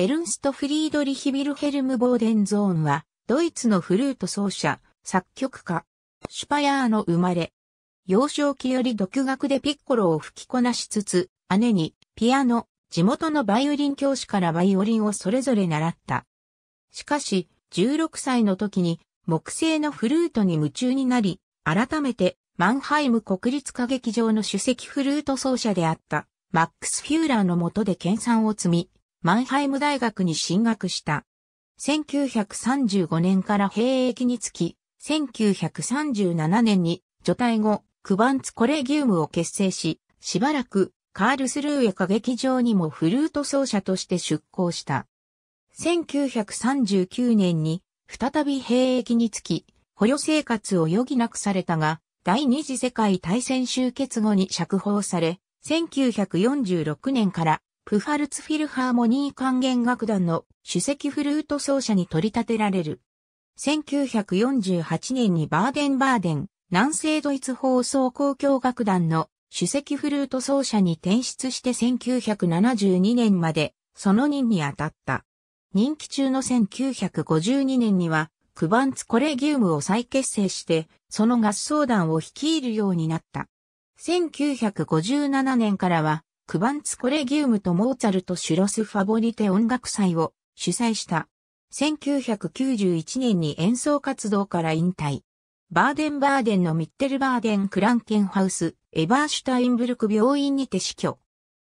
エルンスト・フリードリヒ・ビルヘルム・ボーデンゾーンは、ドイツのフルート奏者、作曲家、シュパヤーの生まれ。幼少期より独学でピッコロを吹きこなしつつ、姉に、ピアノ、地元のバイオリン教師からバイオリンをそれぞれ習った。しかし、16歳の時に、木製のフルートに夢中になり、改めて、マンハイム国立歌劇場の首席フルート奏者であった、マックス・フューラーのとで研鑽を積み、マンハイム大学に進学した。1935年から兵役につき、1937年に除隊後、クバンツコレギウムを結成し、しばらくカールスルーや歌劇場にもフルート奏者として出向した。1939年に再び兵役につき、捕虜生活を余儀なくされたが、第二次世界大戦終結後に釈放され、1946年からプファルツフィルハーモニー管弦楽団の首席フルート奏者に取り立てられる。1948年にバーデン・バーデン、南西ドイツ放送公共楽団の首席フルート奏者に転出して1972年までその任に当たった。任期中の1952年にはクバンツコレギウムを再結成してその合奏団を率いるようになった。1957年からはクバンツコレギウムとモーツァルト・シュロス・ファボリテ音楽祭を主催した。1991年に演奏活動から引退。バーデンバーデンのミッテルバーデン・クランケンハウス、エバーシュタインブルク病院にて死去。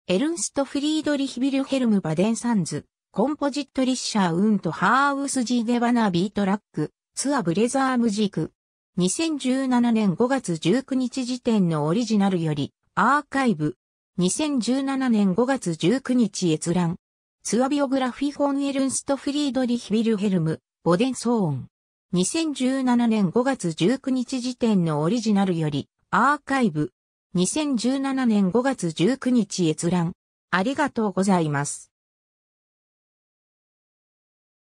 エルンスト・フリードリヒ・ビルヘルム・バデン・サンズ、コンポジット・リッシャー・ウンとハーウス・ジーデバナー・ビートラック、ツア・ブレザー・ムジーク。2017年5月19日時点のオリジナルより、アーカイブ、2017年5月19日閲覧。ツアビオグラフィフォンエルンストフリードリヒビルヘルム、ボデンソーン。2017年5月19日時点のオリジナルより、アーカイブ。2017年5月19日閲覧。ありがとうございます。